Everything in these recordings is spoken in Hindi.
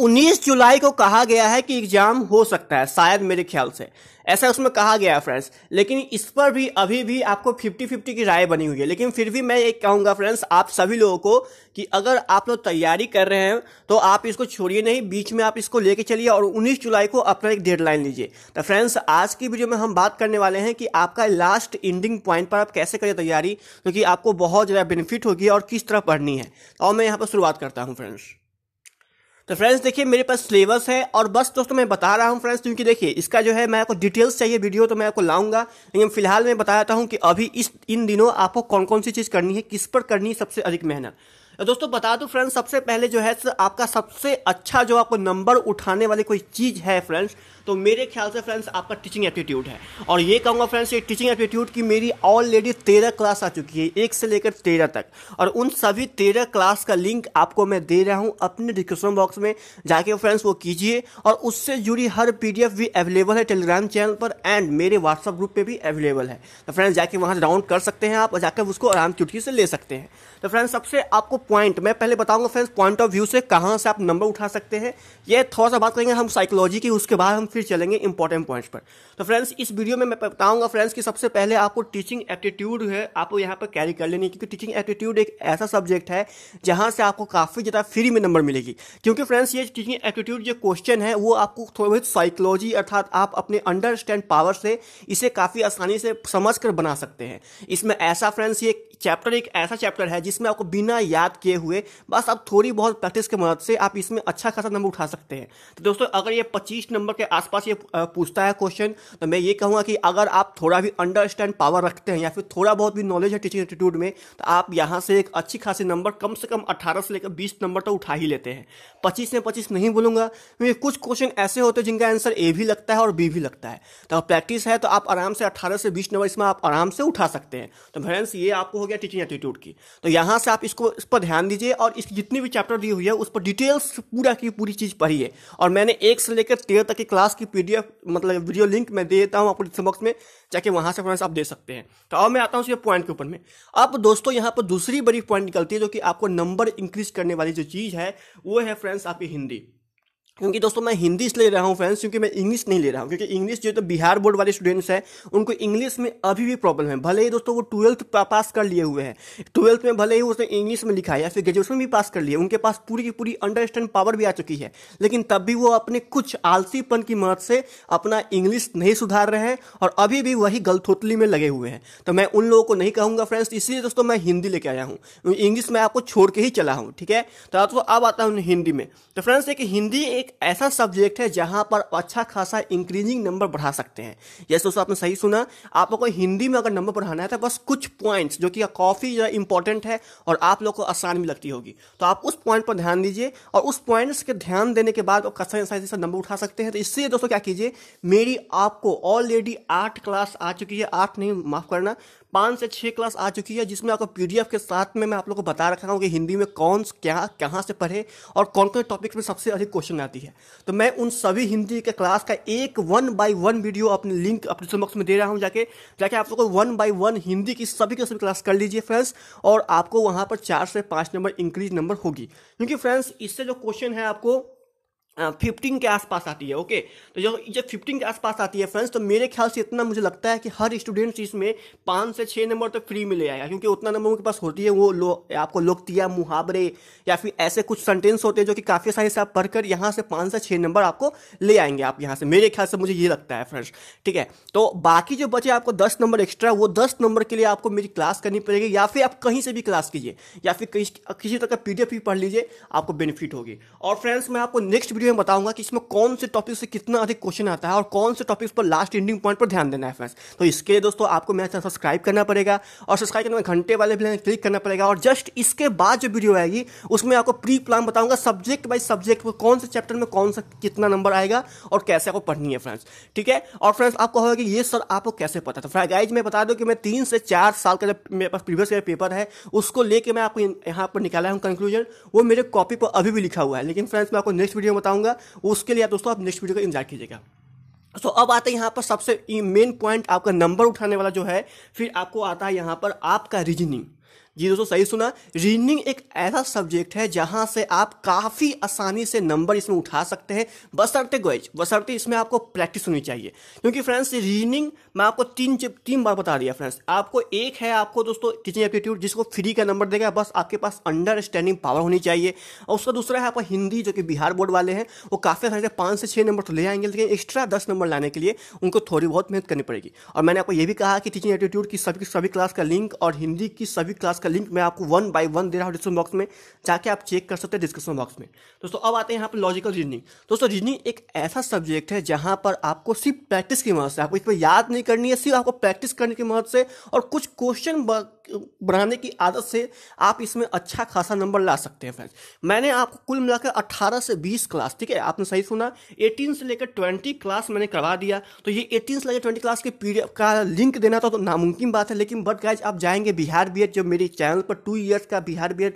19 जुलाई को कहा गया है कि एग्जाम हो सकता है शायद मेरे ख्याल से ऐसा उसमें कहा गया है फ्रेंड्स लेकिन इस पर भी अभी भी आपको 50 50 की राय बनी हुई है लेकिन फिर भी मैं एक कहूंगा फ्रेंड्स आप सभी लोगों को कि अगर आप लोग तैयारी कर रहे हैं तो आप इसको छोड़िए नहीं बीच में आप इसको लेके चलिए और 19 जुलाई को अपना एक डेडलाइन लीजिए तो फ्रेंड्स आज की वीडियो में हम बात करने वाले हैं कि आपका लास्ट एंडिंग पॉइंट पर आप कैसे करिए तैयारी क्योंकि तो आपको बहुत ज़्यादा बेनिफिट होगी और किस तरह पढ़नी है और मैं यहाँ पर शुरुआत करता हूँ फ्रेंड्स तो फ्रेंड्स देखिए मेरे पास सिलेबस है और बस दोस्तों मैं बता रहा हूँ फ्रेंड्स क्योंकि देखिए इसका जो है मैं आपको डिटेल्स चाहिए वीडियो तो मैं आपको लाऊंगा लेकिन फिलहाल मैं बताता हूँ कि अभी इस इन दिनों आपको कौन कौन सी चीज़ करनी है किस पर करनी है सबसे अधिक मेहनत तो दोस्तों बता दूँ फ्रेंड्स सबसे पहले जो है आपका सबसे अच्छा जो आपको नंबर उठाने वाली कोई चीज़ है फ्रेंड्स तो मेरे ख्याल से फ्रेंड्स आपका टीचिंग एप्टीट्यूड है और ये कहूँगा फ्रेंड्स ये टीचिंग एप्टीट्यूड की मेरी ऑलरेडी तेरह क्लास आ चुकी है एक से लेकर तेरह तक और उन सभी तेरह क्लास का लिंक आपको मैं दे रहा हूँ अपने डिस्क्रिप्शन बॉक्स में जाके फ्रेंड्स वो कीजिए और उससे जुड़ी हर पी भी अवेलेबल है टेलीग्राम चैनल पर एंड मेरे व्हाट्सअप ग्रुप पर भी अवेलेबल है तो फ्रेंड्स जाके वहाँ डाउनलोड कर सकते हैं आप और जाकर उसको आराम चुटकी से ले सकते हैं तो फ्रेंड्स सबसे आपको पॉइंट मैं पहले बताऊंगा फ्रेंड्स पॉइंट ऑफ व्यू से कहाँ से आप नंबर उठा सकते हैं ये थोड़ा सा बात करेंगे हम साइकोलॉजी की उसके बाद हम फिर चलेंगे इंपॉर्टेंट पॉइंट्स पर तो फ्रेंड्स इस वीडियो में मैं बताऊंगा फ्रेंड्स कि सबसे पहले आपको टीचिंग एप्टीट्यूड है आपको यहाँ पर कैरी कर लेनी क्योंकि टीचिंग एप्टीट्यूड एक ऐसा सब्जेक्ट है जहाँ से आपको काफ़ी ज़्यादा फ्री में नंबर मिलेगी क्योंकि फ्रेंड्स ये टीचिंग एप्टीट्यूड जो क्वेश्चन है वो आपको थोड़ी बहुत साइकोलॉजी अर्थात आप अपने अंडरस्टैंड पावर से इसे काफ़ी आसानी से समझ बना सकते हैं इसमें ऐसा फ्रेंड्स ये चैप्टर एक ऐसा चैप्टर है जिसमें आपको बिना याद किए हुए बस आप थोड़ी बहुत प्रैक्टिस की मदद से आप इसमें अच्छा खासा नंबर उठा सकते हैं तो दोस्तों अगर ये पच्चीस नंबर के आस आसपास ये पूछता है क्वेश्चन तो मैं ये कहूँगा कि अगर आप थोड़ा भी अंडरस्टैंड पावर रखते हैं या फिर थोड़ा बहुत भी नॉलेज है टीचिंग इंस्टीट्यूट में तो आप यहाँ से एक अच्छी खासी नंबर कम से कम अट्ठारह से लेकर बीस नंबर तो उठा ही लेते हैं पच्चीस में पच्चीस नहीं बोलूँगा क्योंकि कुछ क्वेश्चन ऐसे होते हैं जिनका आंसर ए भी लगता है और बी भी लगता है तो प्रैक्टिस है तो आप आराम से अट्ठारह से बीस नंबर इसमें आप आराम से उठा सकते हैं तो फ्रेंड्स ये आपको हो गया टीचिंग एटीट्यूड की तो यहाँ से आप इसको इस पर ध्यान दीजिए और इस जितनी भी चैप्टर दी हुई है उस पर डिटेल्स पूरा की पूरी चीज़ पढ़िए और मैंने एक से लेकर तेरह तक की क्लास की पीडीएफ मतलब वीडियो लिंक मैं दे देता हूँ आपको समक्ष में जाके वहाँ से फ्रेंड्स आप दे सकते हैं तो अब मैं आता हूँ उसके पॉइंट के ऊपर में अब दोस्तों यहाँ पर दूसरी बड़ी पॉइंट निकलती है जो कि आपको नंबर इंक्रीज करने वाली जो चीज़ है वो है फ्रेंड्स आपकी हिंदी क्योंकि दोस्तों मैं हिंदी ले रहा हूँ फ्रेंड्स क्योंकि मैं इंग्लिश नहीं ले रहा हूँ क्योंकि इंग्लिश जो तो बिहार बोर्ड वाले स्टूडेंट्स हैं उनको इंग्लिश में अभी भी प्रॉब्लम है भले ही दोस्तों वो ट्वेल्थ पास कर लिए हुए हैं ट्वेल्थ में भले ही उसने इंग्लिश में लिखा है या फिर ग्रेजुएशन भी पास कर लिए उनके पास पूरी की पूरी अंडरस्टैंड पावर भी आ चुकी है लेकिन तब भी वो अपने कुछ आलसीपन की मदद से अपना इंग्लिश नहीं सुधार रहे हैं और अभी भी वही गलथोतली में लगे हुए हैं तो मैं उन लोगों को नहीं कहूँगा फ्रेंड्स इसलिए दोस्तों मैं हिंदी लेके आया हूँ इंग्लिश मैं आपको छोड़ के ही चला हूँ ठीक है तो अब आता हूँ हिंदी में तो फ्रेंड्स एक हिंदी एक एक ऐसा सब्जेक्ट है जहां पर अच्छा खासा इंक्रीजिंग नंबर बढ़ा सकते हैं यस दोस्तों आपने सही सुना आपको हिंदी में अगर नंबर बढ़ाना है तो बस कुछ पॉइंट्स जो कि काफ़ी इंपॉर्टेंट है और आप लोग को आसान भी लगती होगी तो आप उस पॉइंट पर ध्यान दीजिए और उस पॉइंट्स के ध्यान देने के बाद नंबर उठा सकते हैं तो इसलिए दोस्तों क्या कीजिए मेरी आपको ऑलरेडी आठ क्लास आ चुकी है आठ नहीं माफ़ करना पांच से छह क्लास आ चुकी है जिसमें आपको पीडीएफ के साथ में मैं आप लोग को बता रखा हूं कि हिंदी में कौन क्या कहां से पढ़े और कौन कौन टॉपिक्स में सबसे अधिक क्वेश्चन आते हैं जाती है तो मैं उन सभी हिंदी के क्लास का एक वन बाय वन वीडियो अपने लिंक अपने बॉक्स में दे रहा हूँ जाके जाके आप लोग तो वन बाय वन हिंदी की सभी के सभी क्लास कर लीजिए फ्रेंड्स और आपको वहाँ पर चार से पाँच नंबर इंक्रीज नंबर होगी क्योंकि फ्रेंड्स इससे जो क्वेश्चन है आपको फिफ्टीन के आसपास आती है ओके तो जब जब फिफ्टीन के आसपास आती है फ्रेंड्स तो मेरे ख्याल से इतना मुझे लगता है कि हर स्टूडेंट्स इसमें पाँच से छः नंबर तो फ्री मिले आएगा क्योंकि उतना नंबर उनके पास होती है वो लो आपको लोकतिया मुहावरे या फिर ऐसे कुछ सेंटेंस होते हैं जो कि काफ़ी सारे से आप पढ़कर यहाँ से पाँच से छः नंबर आपको ले आएंगे आप यहाँ से मेरे ख्याल से मुझे ये लगता है फ्रेंड्स ठीक है तो बाकी जो बचे आपको दस नंबर एक्स्ट्रा वो दस नंबर के लिए आपको मेरी क्लास करनी पड़ेगी या फिर आप कहीं से भी क्लास कीजिए या फिर किसी तरह का पी भी पढ़ लीजिए आपको बेनिफिट होगी और फ्रेंड्स मैं आपको नेक्स्ट वीडियो वीडियो में बताऊंगा कि इसमें कौन से टॉपिक से कितना अधिक क्वेश्चन आता है और कौन से टॉपिक्स पर लास्ट एंडिंग पॉइंट पर ध्यान देना है फ्रेंड्स तो इसके लिए दोस्तों आपको मेरे चैनल सब्सक्राइब करना पड़ेगा और सब्सक्राइब करने में घंटे वाले भी क्लिक करना पड़ेगा और जस्ट इसके बाद जो वीडियो आएगी उसमें आपको प्री प्लान बताऊंगा सब्जेक्ट बाई सब्जेक्ट पर कौन से चैप्टर में कौन सा कितना नंबर आएगा और कैसे आपको पढ़नी है फ्रेंड्स ठीक है और फ्रेंड्स आपको होगा कि ये सर आपको कैसे पता था फ्रेंड गाइज मैं बता दूँ कि मैं तीन से चार साल का जब मेरे पास प्रीवियस ईयर पेपर है उसको लेकर मैं आपको यहाँ पर निकाला हूँ कंक्लूजन वो मेरे कॉपी पर अभी भी लिखा हुआ है लेकिन फ्रेंड्स मैं आपको नेक्स्ट वीडियो में बताऊँगा बताऊंगा उसके लिए दोस्तों आप नेक्स्ट वीडियो का इंतजार कीजिएगा तो so, अब आते हैं यहाँ पर सबसे मेन पॉइंट आपका नंबर उठाने वाला जो है फिर आपको आता है यहाँ पर आपका रीजनिंग जी दोस्तों सही सुना रीजनिंग एक ऐसा सब्जेक्ट है जहां से आप काफ़ी आसानी से नंबर इसमें उठा सकते हैं बसरते गोइज बसरते इसमें आपको प्रैक्टिस होनी चाहिए क्योंकि फ्रेंड्स रीजनिंग मैं आपको तीन तीन बार बता दिया फ्रेंड्स आपको एक है आपको दोस्तों टीचिंग एप्टीट्यूड जिसको फ्री का नंबर देगा बस आपके पास अंडरस्टैंडिंग पावर होनी चाहिए और उसका दूसरा है आपको हिंदी जो कि बिहार बोर्ड वाले हैं वो काफ़ी आसानी से पाँच से छः नंबर तो ले आएंगे लेकिन एक्स्ट्रा दस नंबर लाने के लिए उनको थोड़ी बहुत मेहनत करनी पड़ेगी और मैंने आपको यह भी कहा कि टीचिंग एप्टीट्यूड की सभी सभी क्लास का लिंक और हिंदी की सभी क्लास तो का लिंक मैं आपको वन बाई वन दे रहा हूँ डिस्क्रिप्शन बॉक्स में जाके आप चेक कर सकते हैं डिस्क्रिप्शन बॉक्स में दोस्तों अब आते हैं यहाँ पर लॉजिकल रीजनिंग दोस्तों रीजनिंग एक ऐसा सब्जेक्ट है जहाँ पर आपको सिर्फ प्रैक्टिस की मदद से आपको इस पर याद नहीं करनी है सिर्फ आपको प्रैक्टिस करने की मदद से और कुछ क्वेश्चन बनाने की आदत से आप इसमें अच्छा खासा नंबर ला सकते हैं फ्रेंड्स मैंने आपको कुल मिलाकर 18 से 20 क्लास ठीक है आपने सही सुना 18 से लेकर 20 क्लास मैंने करवा दिया तो ये 18 से लेकर 20 क्लास के पीडीएफ का लिंक देना था तो नामुमकिन बात है लेकिन बट गाइज आप जाएंगे बिहार बी जो मेरे चैनल पर टू ईयर्स का बिहार बी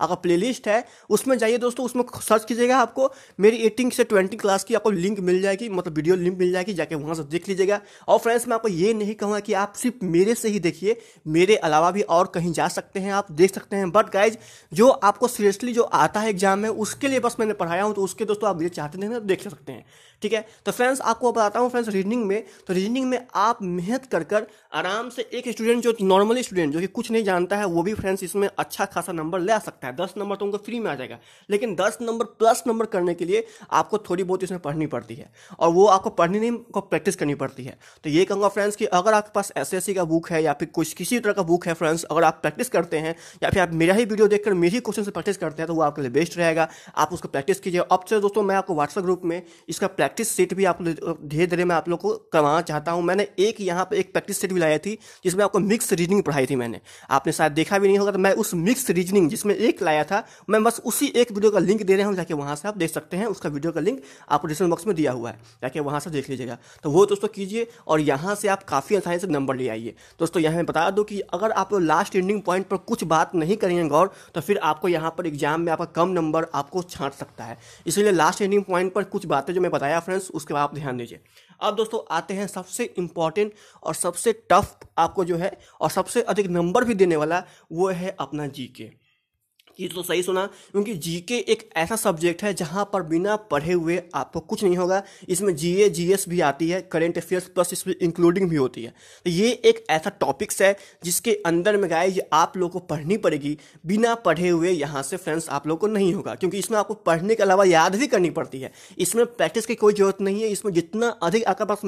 आपका प्ले है उसमें जाइए दोस्तों उसमें सर्च कीजिएगा आपको मेरी एटीन से ट्वेंटी क्लास की आपको लिंक मिल जाएगी मतलब वीडियो लिंक मिल जाएगी जाके वहाँ से देख लीजिएगा और फ्रेंड्स मैं आपको ये नहीं कहूँगा कि आप सिर्फ मेरे से ही देखिए मेरे अलावा भी भी और कहीं जा सकते हैं आप देख सकते हैं बट गाइज जो आपको सीरियसली जो आता है एग्जाम में उसके लिए बस मैंने पढ़ाया हूँ तो उसके दोस्तों आप ये चाहते हैं तो देख सकते हैं ठीक है तो फ्रेंड्स आपको बताता हूँ फ्रेंड्स रीजनिंग में तो रीजनिंग में आप मेहनत कर कर आराम से एक स्टूडेंट जो नॉर्मली स्टूडेंट जो कि कुछ नहीं जानता है वो भी फ्रेंड्स इसमें अच्छा खासा नंबर ले सकता है दस नंबर तो उनको फ्री में आ जाएगा लेकिन दस नंबर प्लस नंबर करने के लिए आपको थोड़ी बहुत इसमें पढ़नी पड़ती है और वो आपको पढ़ने नहीं आपको प्रैक्टिस करनी पड़ती है तो ये कहूँगा फ्रेंड्स कि अगर आपके पास एस का बुक है या फिर कुछ किसी तरह का बुक है रेफरेंस अगर आप प्रैक्टिस करते हैं या फिर आप मेरा ही वीडियो देखकर मेरे ही क्वेश्चन से प्रैक्टिस करते हैं तो वो आपके लिए बेस्ट रहेगा आप उसको प्रैक्टिस कीजिए अब से दोस्तों मैं आपको व्हाट्सअप ग्रुप में इसका प्रैक्टिस सेट भी आप धीरे धीरे मैं आप लोग को करवाना चाहता हूँ मैंने एक यहाँ पर एक प्रैक्टिस सेट भी लाई थी जिसमें आपको मिक्स रीजनिंग पढ़ाई थी मैंने आपने शायद देखा भी नहीं होगा तो मैं उस मिक्स रीजनिंग जिसमें एक लाया था मैं बस उसी एक वीडियो का लिंक दे रहा हूँ जाके वहाँ से आप देख सकते हैं उसका वीडियो का लिंक आपको डिस्क्रिप्शन बॉक्स में दिया हुआ है जाके वहाँ से देख लीजिएगा तो वो दोस्तों कीजिए और यहाँ से आप काफ़ी आसानी से नंबर ले आइए दोस्तों यहाँ मैं बता दूँ कि अगर आप लोग लास्ट एंडिंग पॉइंट पर कुछ बात नहीं करेंगे गौर तो फिर आपको यहाँ पर एग्जाम में आपका कम नंबर आपको छाँट सकता है इसलिए लास्ट एंडिंग पॉइंट पर कुछ बातें जो मैं बताया फ्रेंड्स उसके बाद आप ध्यान दीजिए अब दोस्तों आते हैं सबसे इम्पॉर्टेंट और सबसे टफ आपको जो है और सबसे अधिक नंबर भी देने वाला वो है अपना जी के ये तो सही सुना क्योंकि जीके एक ऐसा सब्जेक्ट है जहाँ पर बिना पढ़े हुए आपको कुछ नहीं होगा इसमें जीए जीएस भी आती है करेंट अफेयर्स प्लस इसमें इंक्लूडिंग भी होती है तो ये एक ऐसा टॉपिक्स है जिसके अंदर में गाय आप लोग को पढ़नी पड़ेगी बिना पढ़े हुए यहाँ से फ्रेंड्स आप लोग को नहीं होगा क्योंकि इसमें आपको पढ़ने के अलावा याद भी करनी पड़ती है इसमें प्रैक्टिस की कोई ज़रूरत नहीं है इसमें जितना अधिक आपके पास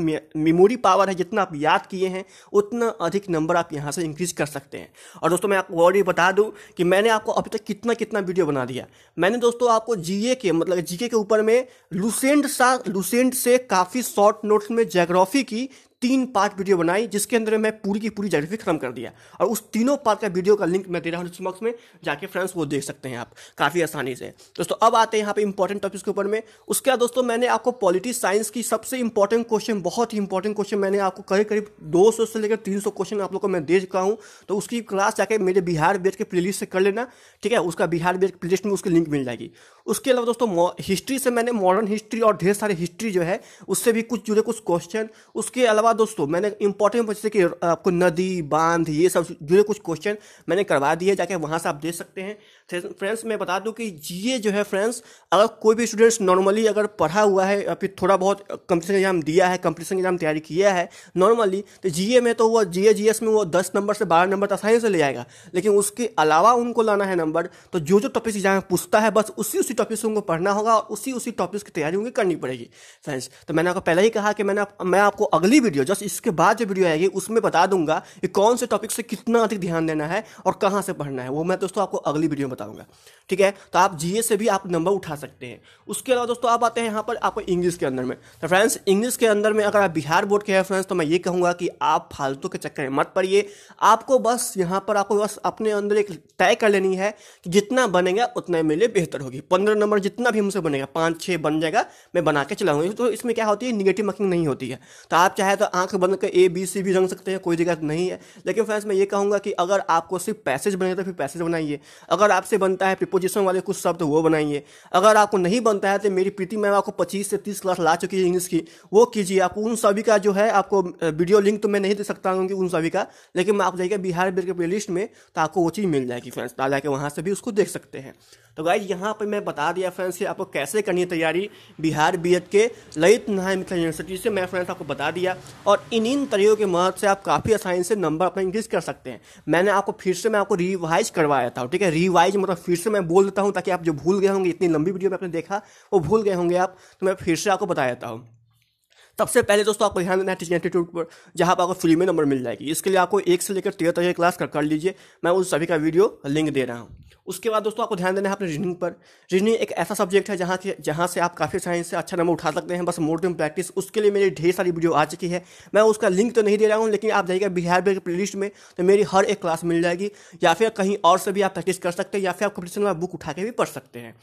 मेमोरी पावर है जितना आप याद किए हैं उतना अधिक नंबर आप यहाँ से इंक्रीज कर सकते हैं और दोस्तों मैं आपको और ये बता दूँ कि मैंने आपको अभी तक कितना कितना वीडियो बना दिया मैंने दोस्तों आपको जीए के मतलब जीके के ऊपर में लुसेंट सा लुसेंट से काफ़ी शॉर्ट नोट्स में जोग्राफी की तीन पार्ट वीडियो बनाई जिसके अंदर मैं पूरी की पूरी जोग्राफी खत्म कर दिया और उस तीनों पार्ट का वीडियो का लिंक मैं दे रहा हूँ बॉक्स में जाके फ्रेंड्स वो देख सकते हैं आप काफ़ी आसानी से दोस्तों अब आते हैं यहाँ पे इंपॉर्टेंट टॉपिक्स के ऊपर में उसके बाद दोस्तों मैंने आपको पॉलिटिक्स साइंस की सबसे इंपॉर्टेंट क्वेश्चन बहुत ही इंपॉर्टेंट क्वेश्चन मैंने आपको करीब करीब दो से लेकर तीन क्वेश्चन आप लोग को मैं दे चुका हूँ तो उसकी क्लास जाके मेरे बिहार बेट के प्ले से कर लेना ठीक है उसका बिहार बेट प्ले में उसकी लिंक मिल जाएगी उसके अलावा दोस्तों हिस्ट्री से मैंने मॉडर्न हिस्ट्री और ढेर सारे हिस्ट्री जो है उससे भी कुछ जुड़े कुछ क्वेश्चन उसके अलावा दोस्तों मैंने इंपॉर्टेंट जैसे कि आपको नदी बांध ये सब जुड़े कुछ क्वेश्चन मैंने करवा दिए जाके वहाँ से आप देख सकते हैं फ्रेंड्स मैं बता दूं कि जीए जो है फ्रेंड्स अगर कोई भी स्टूडेंट्स नॉर्मली अगर पढ़ा हुआ है या फिर थोड़ा बहुत कंपटीशन एग्जाम दिया है कंपटीशन एग्जाम तैयारी किया है नॉर्मली तो जीए में तो वो जीए जीएस में वो दस नंबर से बारह नंबर आसानी से ले जाएगा लेकिन उसके अलावा उनको लाना है नंबर तो जो जो टॉपिक्स एग्जाम में पूछता है बस उसी उसी टॉपिक से उनको पढ़ना होगा और उसी उसी टॉपिक्स की तैयारी उनकी करनी पड़ेगी फ्रेंड्स तो मैंने आपको पहले ही कहा कि मैंने मैं आपको अगली वीडियो जस्ट इसके बाद जो वीडियो आएगी उसमें बता दूंगा कि कौन से टॉपिक से कितना अधिक ध्यान देना है और कहाँ से पढ़ना है वो मैं दोस्तों आपको अगली वीडियो में बताऊंगा ठीक है तो आप जीए से भी आप नंबर उठा सकते हैं उसके अलावा दोस्तों आप आते हैं यहाँ पर आपको इंग्लिश के अंदर में तो फ्रेंड्स इंग्लिश के अंदर में अगर आप बिहार बोर्ड के हैं फ्रेंड्स तो मैं ये कहूँगा कि आप फालतू के चक्कर में मत पड़िए आपको बस यहाँ पर आपको बस अपने अंदर एक तय कर लेनी है कि जितना बनेगा उतना मेरे लिए बेहतर होगी पंद्रह नंबर जितना भी मुझसे बनेगा पाँच छः बन जाएगा मैं बना के चलाऊंगी तो इसमें क्या होती है निगेटिव मार्किंग नहीं होती है तो आप चाहे तो आँख बंद कर ए बी सी भी रंग सकते हैं कोई दिक्कत नहीं है लेकिन फ्रेंड्स मैं ये कहूँगा कि अगर आपको सिर्फ पैसेज बनेगा तो फिर पैसेज बनाइए अगर आप से बनता है प्रिपोजिशन वाले कुछ शब्द वो बनाइए अगर आपको नहीं बनता है तो मेरी प्रीति मैम आपको पच्चीस से तीस क्लास ला चुकी है इंग्लिश की वो कीजिए आपको उन सभी का जो है आपको वीडियो लिंक तो मैं नहीं दे सकता हूँ कि उन सभी का लेकिन आप जाइएगा बिहार बिल के प्ले में तो आपको वो चीज़ मिल जाएगी फ्रेंड्स तो आप जाके वहाँ से भी उसको देख सकते हैं तो गाइज यहाँ पर मैं बता दिया फ्रेंड्स आपको कैसे करनी है तैयारी बिहार बी के ललित नारायण मिथिला यूनिवर्सिटी से मैं फ्रेंड्स आपको बता दिया और इन इन तरीकों की मदद से आप काफ़ी आसानी से नंबर अपना इंक्रीज कर सकते हैं मैंने आपको फिर से मैं आपको रिवाइज करवाया था ठीक है रिवाइज मतलब फिर से मैं बोल देता हूँ ताकि आप जो भूल गए होंगे इतनी लंबी वीडियो में आपने देखा वो भूल गए होंगे आप तो मैं फिर से आपको बता देता हूँ सबसे पहले दोस्तों आपको ध्यान देना है टीचिंग इंस्टीट्यूट पर जहाँ पर आपको फ्री में नंबर मिल जाएगी इसके लिए आपको एक से लेकर तेरह तक की क्लास कर, कर लीजिए मैं उस सभी का वीडियो लिंक दे रहा हूँ उसके बाद दोस्तों आपको ध्यान देना है अपने रीजनिंग पर रीजनिंग एक ऐसा सब्जेक्ट है जहाँ से जहाँ से आप काफ़ी साइंस से अच्छा नंबर उठा सकते हैं बस मोर देन प्रैक्टिस उसके लिए मेरी ढेर सारी वीडियो आ चुकी है मैं उसका लिंक तो नहीं दे रहा हूँ लेकिन आप जाइएगा बिहार बेयर प्ले लिस्ट में तो मेरी हर एक क्लास मिल जाएगी या फिर कहीं और से भी आप प्रैक्टिस कर सकते हैं या फिर आप कंपटीशन में बुक उठा के भी पढ़ सकते हैं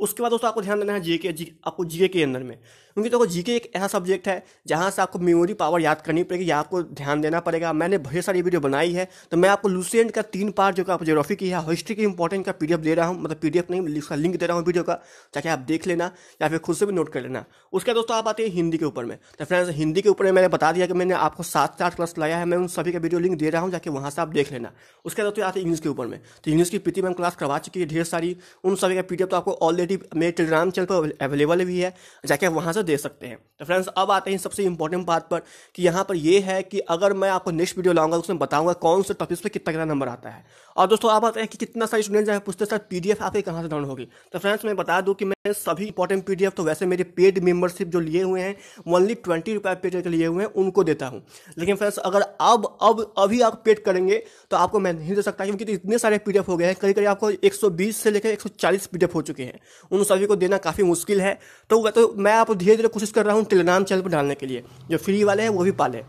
उसके बाद दोस्तों आपको ध्यान देना है के जी आपको जी के अंदर में क्योंकि देखो तो जीके एक ऐसा सब्जेक्ट है जहाँ से आपको मेमोरी पावर याद करनी पड़ेगी या आपको ध्यान देना पड़ेगा मैंने ढेर सारी वीडियो बनाई है तो मैं आपको लूसेंट का तीन पार्ट जो कि आप जोग्राफी की है हिस्ट्री की इंपॉर्टेंट का पीडीएफ दे रहा हूँ मतलब पी नहीं उसका लिंक दे रहा हूँ वीडियो का ताकि आप देख लेना या फिर खुद से भी नोट कर लेना उसके बाद दोस्तों आप आते हैं हिंदी के ऊपर में तो फ्रेंड्स हिंदी के ऊपर मैंने बता दिया कि मैंने आपको सात चार क्लास लाया है मैं उन सभी का वीडियो लिंक दे रहा हूँ जाके वहाँ से आप देख लेना उसके बाद दोस्तों आते हैं इंग्लिश के ऊपर में तो इंग्लिश की पीटी मैम क्लास करवा चुकी है ढेर सारी उन सभी का पीडीएफ तो आपको ऑलरेडी पी मेरे टेलीग्राम चैनल पर अवेलेबल भी है जाके आप वहाँ से दे सकते हैं तो फ्रेंड्स अब आते हैं सबसे इंपॉर्टेंट बात पर कि यहाँ पर यह है कि अगर मैं आपको नेक्स्ट वीडियो लाऊंगा उसमें बताऊंगा कौन से टॉपिक्स पर कितना कितना नंबर आता है और दोस्तों आप आते हैं कि कितना सारे स्टूडेंट जो है पूछते सर पी डी एफ आपके कहाँ से डाउनलोड होगी तो फ्रेंड्स मैं बता दूँ कि सभी इंपॉर्टेंट पीडीएफ तो वैसे मेरे पेड मेंबरशिप जो लिए हुए हैं ओनली ट्वेंटी रुपये पेड के लिए हुए हैं उनको देता हूं लेकिन फ्रेंड्स अगर अब अब अभी आप पेड करेंगे तो आपको मैं नहीं दे सकता क्योंकि तो इतने सारे पीडीएफ हो गए हैं करीब करीब आपको 120 से लेकर 140 पीडीएफ हो चुके हैं उन सभी को देना काफ़ी मुश्किल है तो वह तो मैं आपको धीरे धीरे कोशिश कर रहा हूँ टेलीग्राम चैनल पर डालने के लिए जो फ्री वाले हैं वो भी पाले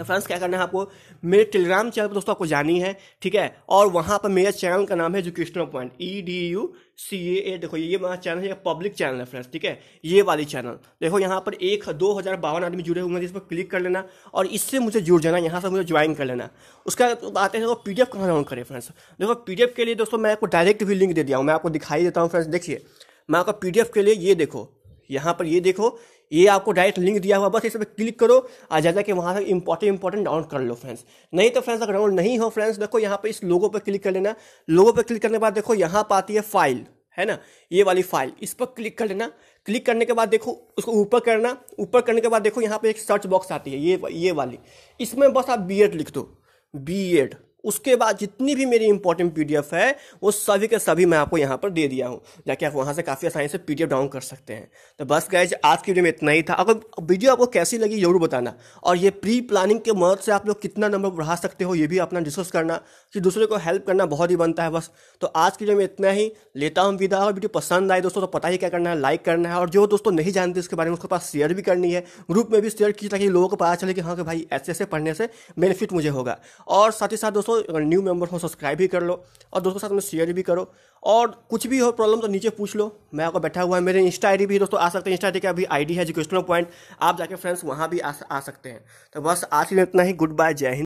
फ्रेंड्स तो क्या करना है आपको मेरे टेलीग्राम चैनल पर दोस्तों आपको जानी है ठीक है और वहाँ पर मेरे चैनल का नाम है educational point E D U C A देखो ये हमारा चैनल है पब्लिक चैनल है फ्रेंड्स ठीक है ये वाली चैनल देखो यहाँ पर एक दो हज़ार बावन आदमी जुड़े हुए हैं जिस पर क्लिक कर लेना और इससे मुझे जुड़ जाना यहाँ से मुझे ज्वाइन कर लेना उसका तो आते हैं तो पी डी एफ कहाँ डाउन करें फ्रेंड्स देखो पी डी एफ के लिए दोस्तों मैं आपको डायरेक्ट भी लिंक दे दिया हूँ मैं आपको दिखाई देता हूँ फ्रेंड्स देखिए मैं आपका पी डी एफ के लिए ये देखो यहाँ पर ये देखो ये आपको डायरेक्ट लिंक दिया हुआ बस इस पर क्लिक करो आ जाता कि वहाँ से इंपॉर्टेंट इंपॉर्टेंट डाउनलोड कर लो फ्रेंड्स नहीं तो फ्रेंड्स अगर डाउनलोड नहीं हो फ्रेंड्स देखो यहाँ पे इस लोगों पर क्लिक कर लेना लोगों पर क्लिक करने के बाद देखो यहाँ पर आती है फाइल है ना ये वाली फाइल इस पर क्लिक कर लेना क्लिक करने के बाद देखो उसको ऊपर करना ऊपर करने के बाद देखो यहाँ पे एक सर्च बॉक्स आती है ये ये वाली इसमें बस आप बी लिख दो बी उसके बाद जितनी भी मेरी इंपॉर्टेंट पी है वो सभी के सभी मैं आपको यहाँ पर दे दिया हूँ जाकि आप वहाँ से काफ़ी आसानी से पी डाउन कर सकते हैं तो बस गए आज की वीडियो में इतना ही था अगर वीडियो आपको कैसी लगी ज़रूर बताना और ये प्री प्लानिंग के मदद से आप लोग कितना नंबर बढ़ा सकते हो ये भी अपना डिस्कस करना कि दूसरे को हेल्प करना बहुत ही बनता है बस तो आज की वीडियो में इतना ही लेता हूँ विदा और वीडियो पसंद आए दोस्तों तो पता ही क्या करना है लाइक करना है और जो दोस्तों नहीं जानते इसके बारे में उसके पास शेयर भी करनी है ग्रुप में भी शेयर की ताकि लोगों को पता चले कि हाँ कि भाई ऐसे ऐसे पढ़ने से बेनिफिट मुझे होगा और साथ ही साथ दोस्तों दोस्तों अगर न्यू मेंबर हो सब्सक्राइब भी कर लो और दोस्तों के साथ में शेयर भी करो और कुछ भी हो प्रॉब्लम तो नीचे पूछ लो मैं आपको बैठा हुआ है मेरे इंस्टा आईडी भी दोस्तों आ सकते हैं इंस्टा आईडी का अभी आईडी है एजुकेशनल पॉइंट आप जाके फ्रेंड्स वहाँ भी आ, आ सकते हैं तो बस आज के लिए इतना ही गुड बाय जय हिंद